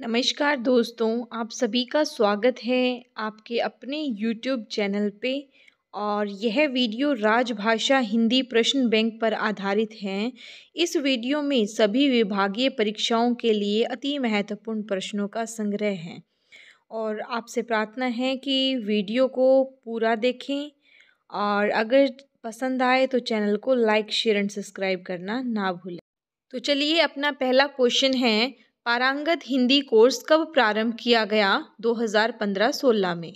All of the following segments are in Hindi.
नमस्कार दोस्तों आप सभी का स्वागत है आपके अपने YouTube चैनल पे और यह वीडियो राजभाषा हिंदी प्रश्न बैंक पर आधारित हैं इस वीडियो में सभी विभागीय परीक्षाओं के लिए अति महत्वपूर्ण प्रश्नों का संग्रह है और आपसे प्रार्थना है कि वीडियो को पूरा देखें और अगर पसंद आए तो चैनल को लाइक शेयर एंड सब्सक्राइब करना ना भूलें तो चलिए अपना पहला क्वेश्चन है पारंगत हिंदी कोर्स कब प्रारंभ किया गया 2015-16 में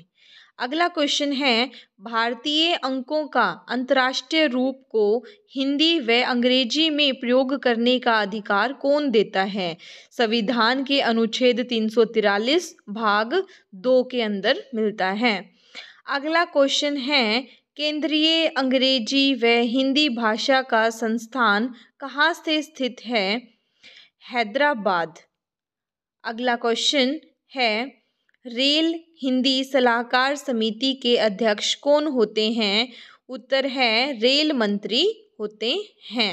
अगला क्वेश्चन है भारतीय अंकों का अंतर्राष्ट्रीय रूप को हिंदी व अंग्रेजी में प्रयोग करने का अधिकार कौन देता है संविधान के अनुच्छेद तीन भाग दो के अंदर मिलता है अगला क्वेश्चन है केंद्रीय अंग्रेजी व हिंदी भाषा का संस्थान कहाँ से स्थित है हैदराबाद अगला क्वेश्चन है रेल हिंदी सलाहकार समिति के अध्यक्ष कौन होते हैं उत्तर है रेल मंत्री होते हैं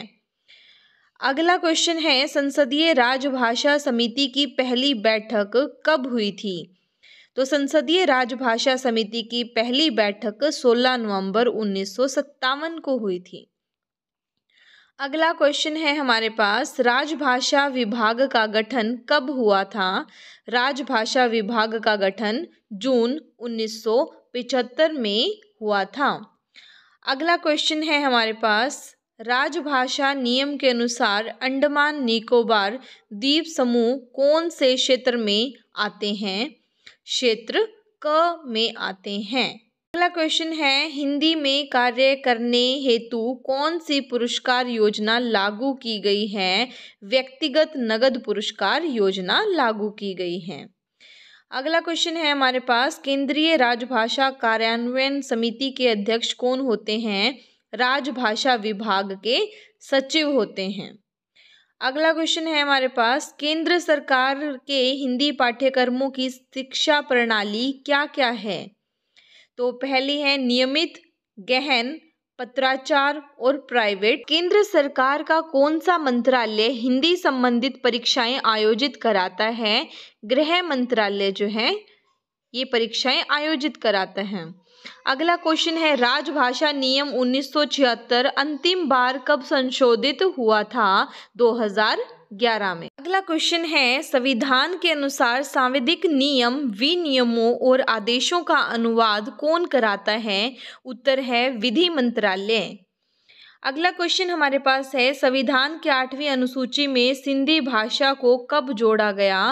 अगला क्वेश्चन है संसदीय राजभाषा समिति की पहली बैठक कब हुई थी तो संसदीय राजभाषा समिति की पहली बैठक 16 नवंबर उन्नीस को हुई थी अगला क्वेश्चन है हमारे पास राजभाषा विभाग का गठन कब हुआ था राजभाषा विभाग का गठन जून 1975 में हुआ था अगला क्वेश्चन है हमारे पास राजभाषा नियम के अनुसार अंडमान निकोबार द्वीप समूह कौन से क्षेत्र में आते हैं क्षेत्र क में आते हैं अगला क्वेश्चन है हिंदी में कार्य करने हेतु कौन सी पुरस्कार योजना लागू की गई है व्यक्तिगत नगद पुरस्कार योजना लागू की गई है अगला क्वेश्चन है हमारे पास केंद्रीय राजभाषा कार्यान्वयन समिति के अध्यक्ष कौन होते हैं राजभाषा विभाग के सचिव होते हैं अगला क्वेश्चन है हमारे पास केंद्र सरकार के हिंदी पाठ्यक्रमों की शिक्षा प्रणाली क्या क्या है तो पहली है नियमित गहन पत्राचार और प्राइवेट केंद्र सरकार का कौन सा मंत्रालय हिंदी संबंधित परीक्षाएं आयोजित कराता है गृह मंत्रालय जो है ये परीक्षाएं आयोजित कराता है अगला क्वेश्चन है राजभाषा नियम 1976 अंतिम बार कब संशोधित हुआ था 2011 में अगला क्वेश्चन है संविधान के अनुसार सांविधिक नियम विनियमों और आदेशों का अनुवाद कौन कराता है उत्तर है विधि मंत्रालय अगला क्वेश्चन हमारे पास है संविधान के आठवीं अनुसूची में सिंधी भाषा को कब जोड़ा गया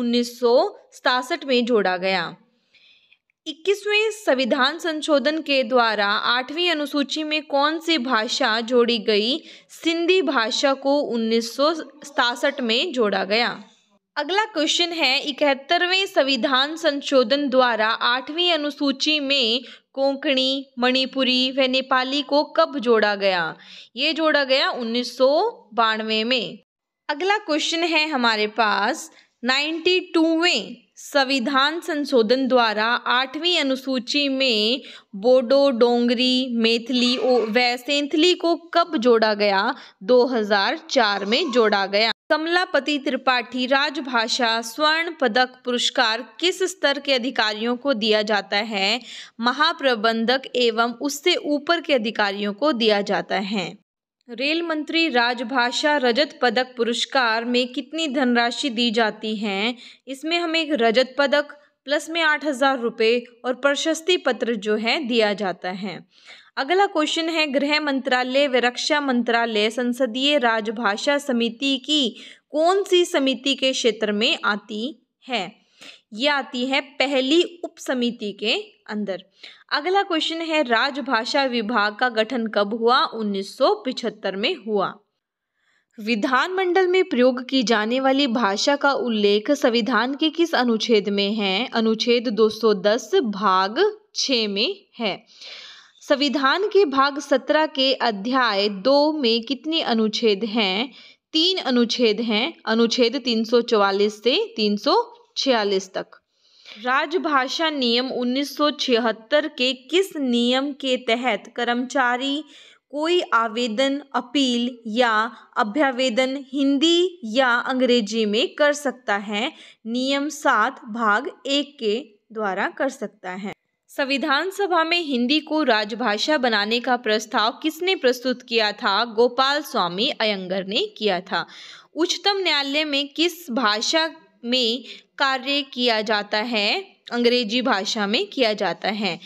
उन्नीस में जोड़ा गया इक्कीसवें संविधान संशोधन के द्वारा आठवीं अनुसूची में कौन सी भाषा जोड़ी गई सिंधी भाषा को उन्नीस में जोड़ा गया अगला क्वेश्चन है इकहत्तरवें संविधान संशोधन द्वारा आठवीं अनुसूची में कोंकणी मणिपुरी व नेपाली को कब जोड़ा गया ये जोड़ा गया उन्नीस में अगला क्वेश्चन है हमारे पास नाइन्टी टूवें संविधान संशोधन द्वारा आठवीं अनुसूची में बोडो डोंगरी मेथली व सेंथली को कब जोड़ा गया 2004 में जोड़ा गया कमलापति त्रिपाठी राजभाषा स्वर्ण पदक पुरस्कार किस स्तर के अधिकारियों को दिया जाता है महाप्रबंधक एवं उससे ऊपर के अधिकारियों को दिया जाता है रेल मंत्री राजभाषा रजत पदक पुरस्कार में कितनी धनराशि दी जाती हैं इसमें हमें एक रजत पदक प्लस में आठ हज़ार रुपये और प्रशस्ति पत्र जो है दिया जाता है अगला क्वेश्चन है गृह मंत्रालय व रक्षा मंत्रालय संसदीय राजभाषा समिति की कौन सी समिति के क्षेत्र में आती है ये आती है पहली उपसमिति के अंदर अगला क्वेश्चन है राजभाषा विभाग का गठन कब हुआ 1975 में हुआ विधानमंडल में प्रयोग की जाने वाली भाषा का उल्लेख संविधान के किस अनुच्छेद में है अनुच्छेद 210 भाग 6 में है संविधान के भाग 17 के अध्याय दो में कितने अनुच्छेद हैं तीन अनुच्छेद हैं अनुच्छेद 344 से छियालीस तक राजभाषा नियम 1976 के किस नियम के तहत कर्मचारी कोई आवेदन अपील या अभ्यावेदन हिंदी या अंग्रेजी में कर सकता है नियम सात भाग एक के द्वारा कर सकता है संविधान सभा में हिंदी को राजभाषा बनाने का प्रस्ताव किसने प्रस्तुत किया था गोपाल स्वामी अयंगर ने किया था उच्चतम न्यायालय में किस भाषा में कार्य किया जाता है अंग्रेजी भाषा में किया जाता है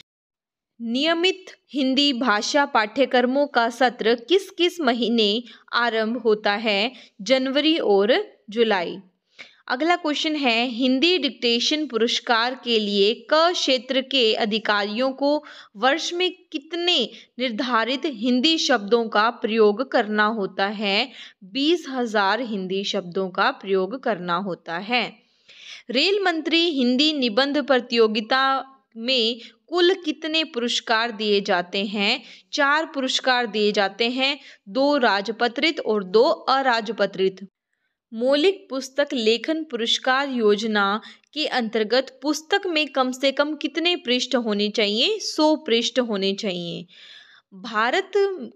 नियमित हिंदी भाषा पाठ्यक्रमों का सत्र किस किस महीने आरंभ होता है जनवरी और जुलाई अगला क्वेश्चन है हिंदी डिक्टेशन पुरस्कार के लिए क क्षेत्र के अधिकारियों को वर्ष में कितने निर्धारित हिंदी शब्दों का प्रयोग करना होता है बीस हजार हिंदी शब्दों का प्रयोग करना होता है रेल मंत्री हिंदी निबंध प्रतियोगिता में कुल कितने पुरस्कार दिए जाते हैं चार पुरस्कार दिए जाते हैं दो राजपत्रित और दो अराजपत्रित मौलिक पुस्तक लेखन पुरस्कार योजना के अंतर्गत पुस्तक में कम से कम कितने पृष्ठ होने चाहिए सौ पृष्ठ होने चाहिए भारत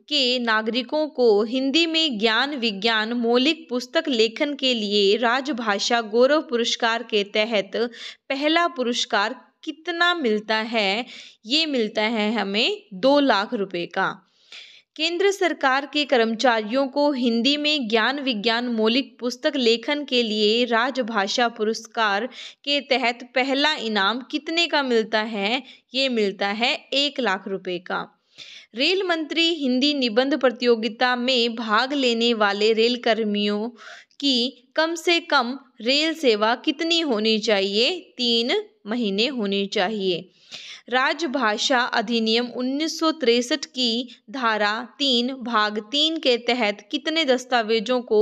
के नागरिकों को हिंदी में ज्ञान विज्ञान मौलिक पुस्तक लेखन के लिए राजभाषा गौरव पुरस्कार के तहत पहला पुरस्कार कितना मिलता है ये मिलता है हमें दो लाख रुपए का केंद्र सरकार के कर्मचारियों को हिंदी में ज्ञान विज्ञान मौलिक पुस्तक लेखन के लिए राजभाषा पुरस्कार के तहत पहला इनाम कितने का मिलता है ये मिलता है एक लाख रुपए का रेल मंत्री हिंदी निबंध प्रतियोगिता में भाग लेने वाले रेल कर्मियों की कम से कम रेल सेवा कितनी होनी चाहिए तीन महीने होनी चाहिए राजभाषा अधिनियम उन्नीस की धारा तीन भाग तीन के तहत कितने दस्तावेजों को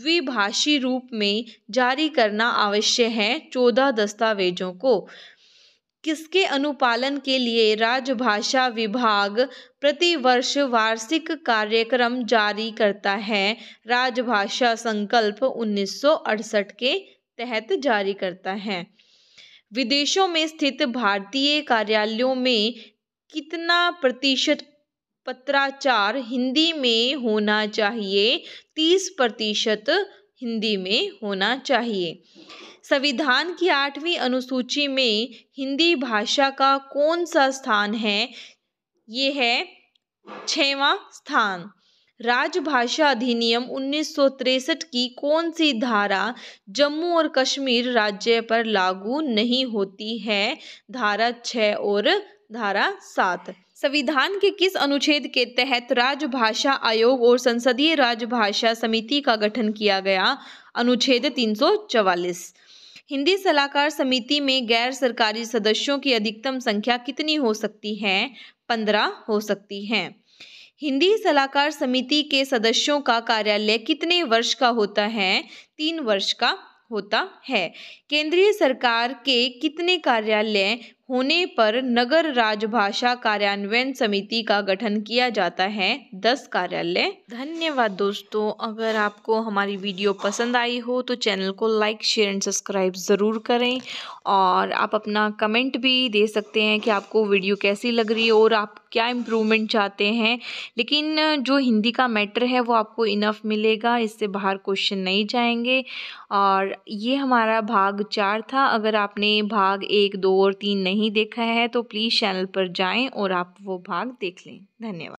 द्विभाषी रूप में जारी करना आवश्यक है चौदह दस्तावेजों को किसके अनुपालन के लिए राजभाषा विभाग प्रतिवर्ष वार्षिक कार्यक्रम जारी करता है राजभाषा संकल्प 1968 के तहत जारी करता है विदेशों में स्थित भारतीय कार्यालयों में कितना प्रतिशत पत्राचार हिंदी में होना चाहिए तीस प्रतिशत हिंदी में होना चाहिए संविधान की आठवीं अनुसूची में हिंदी भाषा का कौन सा स्थान है ये है छवा स्थान राजभाषा अधिनियम उन्नीस की कौन सी धारा जम्मू और कश्मीर राज्य पर लागू नहीं होती है धारा छः और धारा सात संविधान के किस अनुच्छेद के तहत राजभाषा आयोग और संसदीय राजभाषा समिति का गठन किया गया अनुच्छेद तीन हिंदी सलाहकार समिति में गैर सरकारी सदस्यों की अधिकतम संख्या कितनी हो सकती है पंद्रह हो सकती है हिंदी सलाहकार समिति के सदस्यों का कार्यालय कितने वर्ष का होता है तीन वर्ष का होता है केंद्रीय सरकार के कितने कार्यालय होने पर नगर राजभाषा कार्यान्वयन समिति का गठन किया जाता है दस कार्यालय धन्यवाद दोस्तों अगर आपको हमारी वीडियो पसंद आई हो तो चैनल को लाइक शेयर एंड सब्सक्राइब ज़रूर करें और आप अपना कमेंट भी दे सकते हैं कि आपको वीडियो कैसी लग रही है और आप क्या इम्प्रूवमेंट चाहते हैं लेकिन जो हिंदी का मैटर है वो आपको इनफ मिलेगा इससे बाहर क्वेश्चन नहीं जाएंगे और ये हमारा भाग चार था अगर आपने भाग एक दो और तीन नहीं नहीं देखा है तो प्लीज़ चैनल पर जाएं और आप वो भाग देख लें धन्यवाद